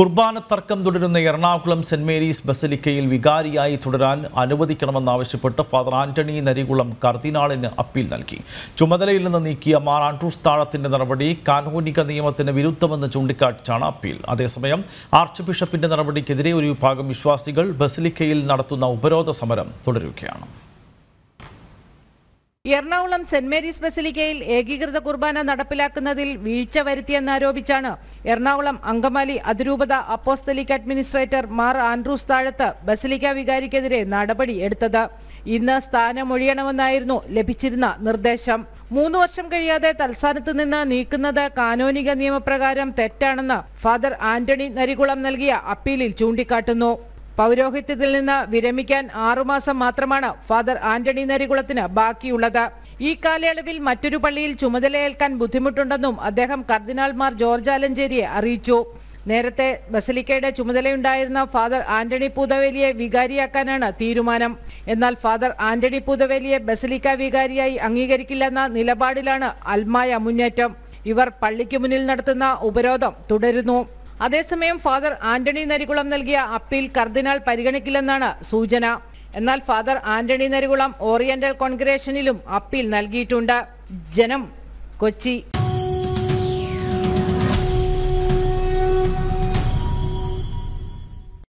കുർബാന തർക്കം തുടരുന്ന Ernakulam saint Mary's ബസലിക്കയിൽ വികാരിയായി തുടരാൻ അനുവദിക്കണമെന്നാവശ്യപ്പെട്ട് ഫാദർ ആന്റണി നരികുളം കർദിനാളിന് അപ്പീൽ നൽകി ചുമതലയിൽ നിന്ന് നീക്കിയ മാർ ആൻഡ്രൂസ് താളത്തിന്റെ നടപടി കാനോനിക നിയമത്തിന് വിരുദ്ധമെന്ന് ചൂണ്ടിക്കാട്ടിച്ചാണ് അപ്പീൽ അതേസമയം ആർച്ച് ബിഷപ്പിന്റെ നടപടിക്കെതിരെ ഒരു വിഭാഗം വിശ്വാസികൾ ബസലിക്കയിൽ നടത്തുന്ന ഉപരോധ സമരം തുടരുകയാണ് എറണാകുളം സെന്റ് മേരീസ് ബസിലിക്കയിൽ ഏകീകൃത കുർബാന നടപ്പിലാക്കുന്നതിൽ വീഴ്ച വരുത്തിയെന്നാരോപിച്ചാണ് എറണാകുളം അങ്കമാലി അതിരൂപത apostolic administrator Mar Andrews Thazhath basilica വികാരിക്കെതിരെ നടപടി എടുത്തത് ഇന്ന് സ്ഥാനമൊഴിയണമെന്നായിരുന്നു ലഭിച്ചിരുന്ന നിർദ്ദേശം മൂന്ന് വർഷം കഴിയാതെ തൽസ്ഥാനത്ത് നിന്ന് നീക്കുന്നത് കാനോനിക നിയമപ്രകാരം തെറ്റാണെന്ന് ഫാദർ ആന്റണി നരികുളം നൽകിയ അപ്പീലിൽ ചൂണ്ടിക്കാട്ടുന്നു പൗരോഹിത്യത്തിൽ നിന്ന് വിരമിക്കാൻ ആറുമാസം മാത്രമാണ് ഫാദർ ആന്റണി നരികുളത്തിന് ബാക്കിയുള്ളത് ഈ കാലയളവിൽ മറ്റൊരു പള്ളിയിൽ ചുമതലയേൽക്കാൻ ബുദ്ധിമുട്ടുണ്ടെന്നും അദ്ദേഹം കർദിനാൾമാർ ജോർജ് ആലഞ്ചേരിയെ അറിയിച്ചു നേരത്തെ ബസലിക്കയുടെ ചുമതലയുണ്ടായിരുന്ന ഫാദർ ആന്റണി പൂതവേലിയെ വികാരിയാക്കാനാണ് തീരുമാനം എന്നാൽ ഫാദർ ആന്റണി പൂതവേലിയെ ബസലിക്ക വികാരിയായി അംഗീകരിക്കില്ലെന്ന നിലപാടിലാണ് അൽമായ മുന്നേറ്റം ഇവർ പള്ളിക്ക് മുന്നിൽ നടത്തുന്ന ഉപരോധം തുടരുന്നു അതേസമയം ഫാദർ ആന്റണി നരികുളം നൽകിയ അപ്പീൽ കർദിനാൾ പരിഗണിക്കില്ലെന്നാണ് സൂചന എന്നാൽ ഫാദർ ആന്റണി നരികുളം ഓറിയന്റൽ കോൺഗ്രേഷനിലും അപ്പീൽ നൽകിയിട്ടുണ്ട് ജനം കൊച്ചി